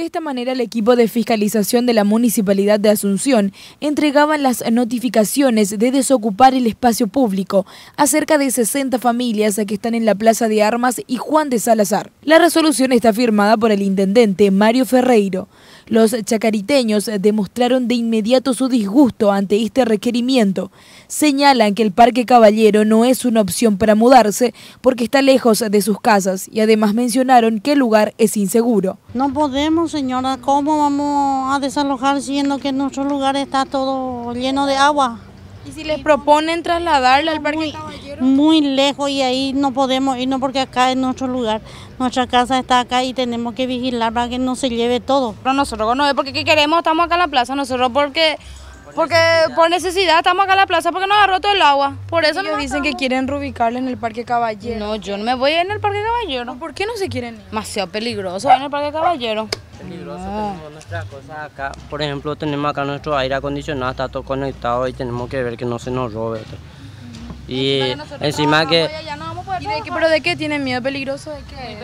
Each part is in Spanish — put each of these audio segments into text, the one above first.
De esta manera, el equipo de fiscalización de la Municipalidad de Asunción entregaba las notificaciones de desocupar el espacio público a cerca de 60 familias que están en la Plaza de Armas y Juan de Salazar. La resolución está firmada por el intendente Mario Ferreiro. Los chacariteños demostraron de inmediato su disgusto ante este requerimiento. Señalan que el Parque Caballero no es una opción para mudarse porque está lejos de sus casas y además mencionaron que el lugar es inseguro. No podemos señora, ¿cómo vamos a desalojar siendo que nuestro lugar está todo lleno de agua? ¿Y si les proponen trasladarla al Parque Caballero? Muy lejos y ahí no podemos irnos porque acá es nuestro lugar. Nuestra casa está acá y tenemos que vigilar para que no se lleve todo. Pero nosotros no es porque ¿qué queremos, estamos acá en la plaza, nosotros porque... porque necesidad. por necesidad estamos acá en la plaza porque nos ha roto el agua. Por eso nos dicen que quieren reubicarle en el Parque Caballero. No, yo no me voy en el Parque Caballero. ¿Por qué no se quieren ir? Demasiado peligroso en el Parque Caballero peligroso. Ah. Tenemos nuestras cosas acá. Por ejemplo, tenemos acá nuestro aire acondicionado, está todo conectado y tenemos que ver que no se nos robe. Y encima que... ¿Pero de qué tienen miedo? ¿Peligroso? ¿De qué?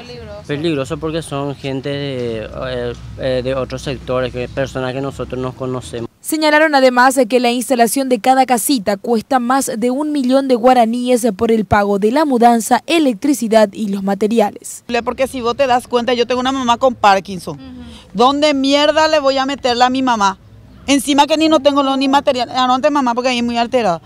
Peligroso. porque son gente de, eh, eh, de otros sectores, personas que nosotros no conocemos. Señalaron además que la instalación de cada casita cuesta más de un millón de guaraníes por el pago de la mudanza, electricidad y los materiales. Porque si vos te das cuenta, yo tengo una mamá con Parkinson. ¿Dónde mierda le voy a meterla a mi mamá? Encima que ni no tengo lo, ni material. Ah, Anote mamá porque ahí es muy alterada.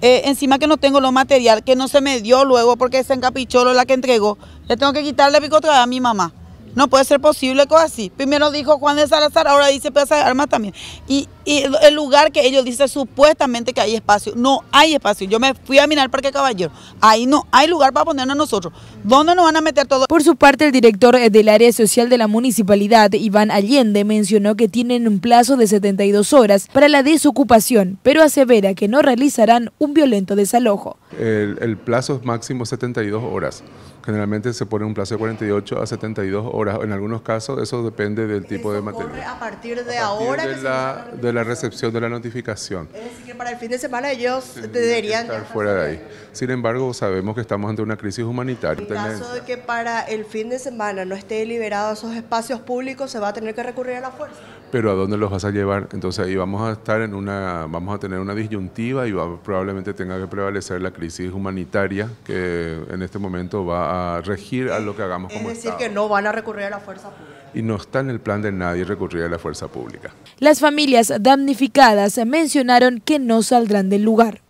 Eh, encima que no tengo lo material, que no se me dio luego porque se encapichó lo la que entregó. Le tengo que quitarle vez a mi mamá. No puede ser posible cosas así. Primero dijo Juan de Salazar, ahora dice Plaza Armas también. Y, y, el lugar que ellos dicen supuestamente que hay espacio, no hay espacio. Yo me fui a mirar el Parque Caballero, ahí no hay lugar para ponernos nosotros. ¿Dónde nos van a meter todos? Por su parte, el director del área social de la municipalidad, Iván Allende, mencionó que tienen un plazo de 72 horas para la desocupación, pero asevera que no realizarán un violento desalojo el, plazo es máximo 72 horas. Generalmente se pone un plazo de 48 a 72 horas. En algunos casos eso depende del tipo de materia. a partir de ahora de, la, recepción de la notificación. Es decir, que para el fin de semana ellos deberían estar fuera de ahí. Sin embargo, sabemos que estamos ante una crisis humanitaria. En caso de que para el fin de semana no esté liberado esos espacios públicos, se va a tener que recurrir a la fuerza. Pero ¿a dónde los vas a llevar? Entonces ahí vamos a estar en una, vamos a tener una disyuntiva y probablemente tenga que prevalecer la crisis crisis humanitaria que en este momento va a regir a lo que hagamos como Es decir, que no van a recurrir a la fuerza pública. Y no está en el plan de nadie recurrir a la fuerza pública. Las familias damnificadas mencionaron que no saldrán del lugar.